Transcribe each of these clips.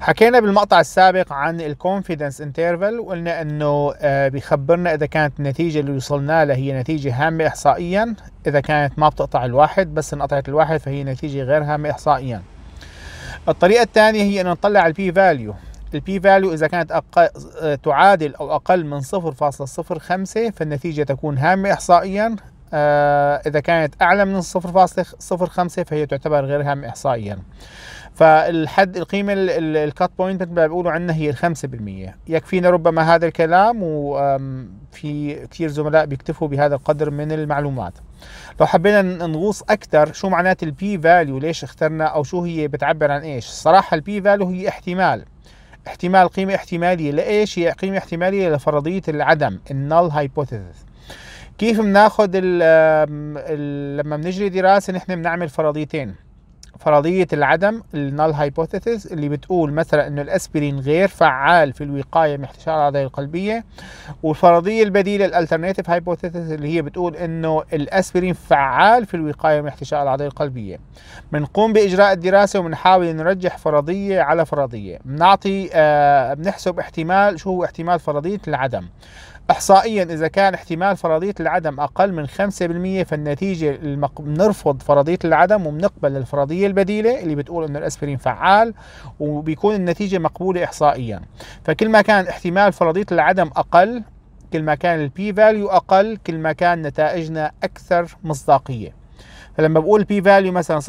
حكينا بالمقطع السابق عن الكونفيدنس انترفال وقلنا انه آه، بيخبرنا اذا كانت النتيجه اللي وصلنا لها هي نتيجه هامه احصائيا اذا كانت ما بتقطع الواحد بس انقطعت الواحد فهي نتيجه غير هامه احصائيا الطريقه الثانيه هي ان نطلع البي فاليو البي فاليو اذا كانت أقل آه، تعادل او اقل من 0.05 فالنتيجه تكون هامه احصائيا آه، اذا كانت اعلى من 0.05 فهي تعتبر غير هامه احصائيا فالحد القيمة الكات بوينت مثل ما بيقولوا عندنا هي الخمسة بالمية يكفينا ربما هذا الكلام وفي كثير زملاء بيكتفوا بهذا القدر من المعلومات لو حبينا نغوص اكثر شو معنات البي فاليو ليش اخترنا او شو هي بتعبر عن ايش الصراحة البي فاليو هي احتمال احتمال قيمة احتمالية لإيش؟ هي قيمة احتمالية لفرضية العدم النل هايبوثيسيس كيف بناخذ لما بنجري دراسة نحن بنعمل فرضيتين فرضية العدم النال هايبوثيسيس اللي بتقول مثلا انه الاسبرين غير فعال في الوقاية من احتشار العضلة القلبية والفرضية البديلة الالترناتيف هايبوثيسيس اللي هي بتقول انه الاسبرين فعال في الوقاية من احتشار العضلة القلبية بنقوم باجراء الدراسة وبنحاول نرجح فرضية على فرضية بنعطي آه بنحسب احتمال شو هو احتمال فرضية العدم إحصائيا إذا كان احتمال فرضية العدم أقل من 5% فالنتيجة المق... فرضية العدم وبنقبل الفرضية البديلة اللي بتقول إنه الأسبرين فعال وبيكون النتيجة مقبولة إحصائيا فكل ما كان احتمال فرضية العدم أقل كل ما كان البي فاليو أقل كل ما كان نتائجنا أكثر مصداقية فلما بقول بي فاليو مثلا 0.00001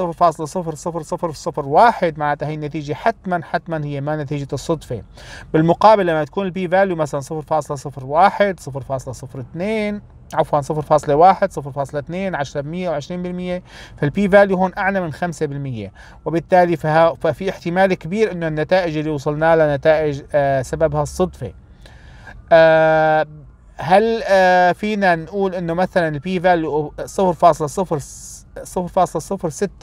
معناتها هي النتيجه حتما حتما هي ما نتيجه الصدفه بالمقابل لما تكون البي فاليو مثلا 0.01 0.02 عفوا 0.1 0.2 10% و20% فالبي فاليو هون اعلى من 5% وبالتالي ففي احتمال كبير انه النتائج اللي وصلنا لها نتائج آه، سببها الصدفه آه، هل آه، فينا نقول انه مثلا البي فاليو 0.0 0.06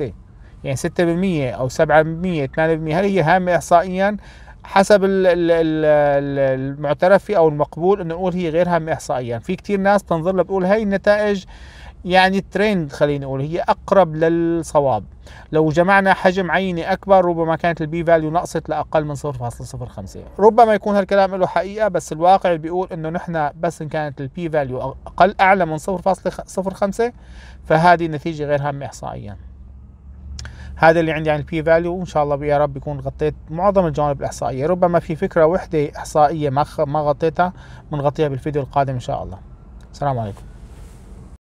يعني 6% او 7% 8% هل هي هامه احصائيا حسب المعترف فيه او المقبول انه نقول هي غير هامه احصائيا في كثير ناس تنظر لها بتقول هي النتائج يعني الترند خلينا نقول هي اقرب للصواب لو جمعنا حجم عينه اكبر ربما كانت البي فاليو نقصت لاقل من 0.05 ربما يكون هالكلام له حقيقه بس الواقع بيقول انه نحن بس ان كانت البي فاليو اقل اعلى من 0.05 فهذه نتيجه غير هامه احصائيا هذا اللي عندي عن البي فاليو وان شاء الله يا رب يكون غطيت معظم الجوانب الاحصائيه ربما في فكره وحده احصائيه ما غطيتها بنغطيها بالفيديو القادم ان شاء الله السلام عليكم